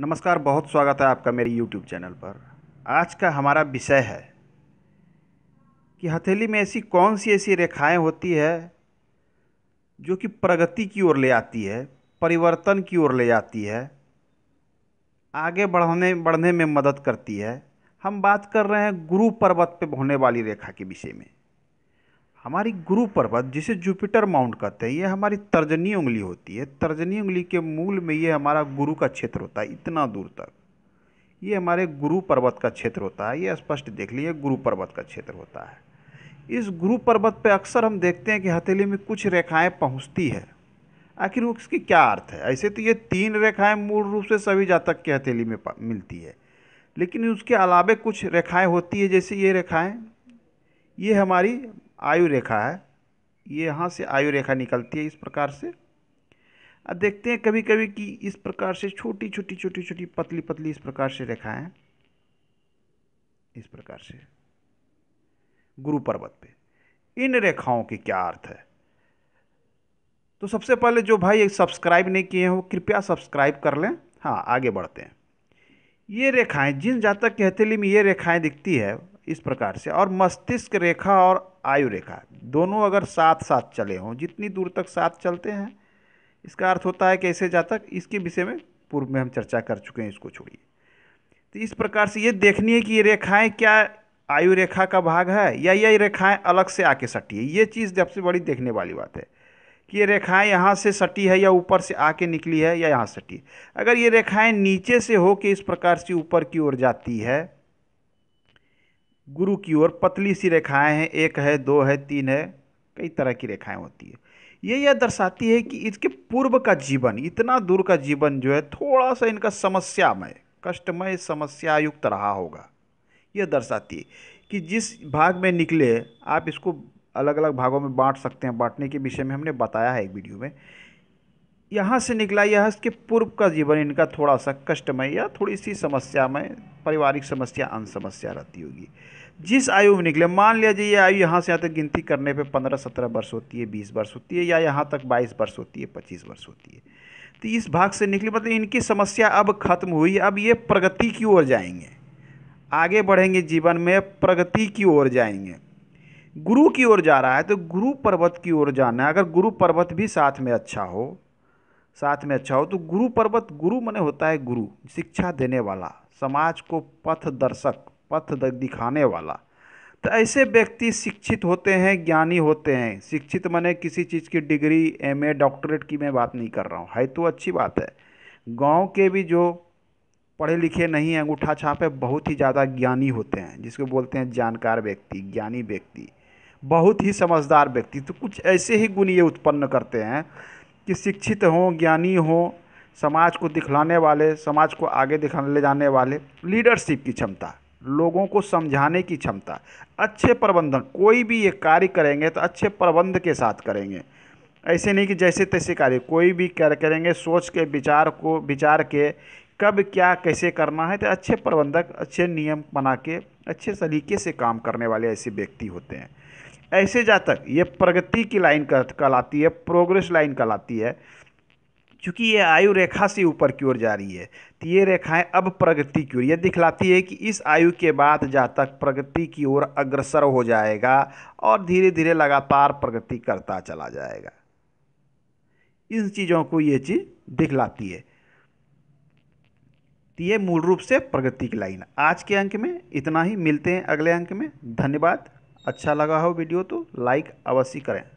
नमस्कार बहुत स्वागत है आपका मेरे YouTube चैनल पर आज का हमारा विषय है कि हथेली में ऐसी कौन सी ऐसी रेखाएं होती है जो कि प्रगति की ओर ले आती है परिवर्तन की ओर ले जाती है आगे बढ़ने बढ़ने में मदद करती है हम बात कर रहे हैं गुरु पर्वत पर होने वाली रेखा के विषय में हमारी गुरु पर्वत जिसे जुपिटर माउंट कहते हैं ये हमारी तर्जनी उंगली होती है तर्जनी उंगली के मूल में ये हमारा गुरु का क्षेत्र होता है इतना दूर तक ये हमारे गुरु पर्वत का क्षेत्र होता है ये स्पष्ट देख लिए गुरु पर्वत का क्षेत्र होता है इस गुरु पर्वत पर अक्सर हम देखते हैं कि हथेली में कुछ रेखाएं पहुंचती है आखिर उसकी क्या अर्थ है ऐसे तो ये तीन रेखाएं मूल रूप से सभी जातक की हथेली में मिलती है लेकिन उसके अलावे कुछ रेखाएं होती है जैसे ये रेखाएं ये हमारी आयु रेखा है ये यहाँ से आयु रेखा निकलती है इस प्रकार से अब देखते हैं कभी कभी कि इस प्रकार से छोटी छोटी छोटी छोटी पतली पतली इस प्रकार से रेखाएं इस प्रकार से गुरु पर्वत पे इन रेखाओं के क्या अर्थ है तो सबसे पहले जो भाई सब्सक्राइब नहीं किए हैं वो कृपया सब्सक्राइब कर लें हाँ आगे बढ़ते हैं ये रेखाएं जिन जातक के हथेली में ये रेखाएं दिखती है इस प्रकार से और मस्तिष्क रेखा और आयु रेखा दोनों अगर साथ साथ चले हों जितनी दूर तक साथ चलते हैं इसका अर्थ होता है कैसे जा जातक इसके विषय में पूर्व में हम चर्चा कर चुके हैं इसको छोड़िए तो इस प्रकार से ये देखनी है कि ये रेखाएं क्या आयु रेखा का भाग है या ये रेखाएं अलग से आके सटी है ये चीज़ सबसे बड़ी देखने वाली बात है कि ये रेखाएं यहाँ से सटी है या ऊपर से आके निकली है या यहाँ सटी है अगर ये रेखाएं नीचे से हो के इस प्रकार से ऊपर की ओर जाती है गुरु की ओर पतली सी रेखाएं हैं एक है दो है तीन है कई तरह की रेखाएं होती है ये यह दर्शाती है कि इसके पूर्व का जीवन इतना दूर का जीवन जो है थोड़ा सा इनका समस्यामय कष्टमय समस्यायुक्त रहा होगा यह दर्शाती है कि जिस भाग में निकले आप इसको अलग अलग भागों में बांट सकते हैं बांटने के विषय में हमने बताया है एक वीडियो में यहाँ से निकला यह इसके पूर्व का जीवन इनका थोड़ा सा कष्टमय या थोड़ी सी समस्या में पारिवारिक समस्या अन्य समस्या रहती होगी जिस आयु में निकले मान लिया जाए ये आयु यहाँ से यहाँ तक गिनती करने पे पंद्रह सत्रह वर्ष होती है बीस वर्ष होती है या यहाँ तक बाईस वर्ष होती है पच्चीस वर्ष होती है तो इस भाग से निकले मतलब इनकी समस्या अब खत्म हुई अब ये प्रगति की ओर जाएंगे आगे बढ़ेंगे जीवन में प्रगति की ओर जाएंगे गुरु की ओर जा रहा है तो गुरु पर्वत की ओर जाना है अगर गुरु पर्वत भी साथ में अच्छा हो साथ में अच्छा हो तो गुरु पर्वत गुरु मने होता है गुरु शिक्षा देने वाला समाज को पथ दर्शक पथ दिखाने वाला तो ऐसे व्यक्ति शिक्षित होते हैं ज्ञानी होते हैं शिक्षित मैंने किसी चीज़ की डिग्री एम ए डॉक्टरेट की मैं बात नहीं कर रहा हूँ है तो अच्छी बात है गांव के भी जो पढ़े लिखे नहीं हैं अंगूठा छापे बहुत ही ज़्यादा ज्ञानी होते हैं जिसको बोलते हैं जानकार व्यक्ति ज्ञानी व्यक्ति बहुत ही समझदार व्यक्ति तो कुछ ऐसे ही गुण ये उत्पन्न करते हैं कि शिक्षित हों ज्ञानी हों समाज को दिखलाने वाले समाज को आगे दिखा ले जाने वाले लीडरशिप की क्षमता लोगों को समझाने की क्षमता अच्छे प्रबंधन कोई भी ये कार्य करेंगे तो अच्छे प्रबंध के साथ करेंगे ऐसे नहीं कि जैसे तैसे कार्य कोई भी कार्य करेंगे सोच के विचार को विचार के कब क्या कैसे करना है तो अच्छे प्रबंधक अच्छे नियम बना के अच्छे सलीके से काम करने वाले ऐसे व्यक्ति होते हैं ऐसे जातक ये प्रगति की लाइन कहलाती है प्रोग्रेस लाइन कहलाती है क्योंकि ये आयु रेखा से ऊपर की ओर जा रही है तो ये रेखाएं अब प्रगति की ओर ये दिखलाती है कि इस आयु के बाद जातक प्रगति की ओर अग्रसर हो जाएगा और धीरे धीरे लगातार प्रगति करता चला जाएगा इन चीज़ों को ये चीज़ दिखलाती है तो ये मूल रूप से प्रगति की लाइन आज के अंक में इतना ही मिलते हैं अगले अंक में धन्यवाद अच्छा लगा हो वीडियो तो लाइक अवश्य करें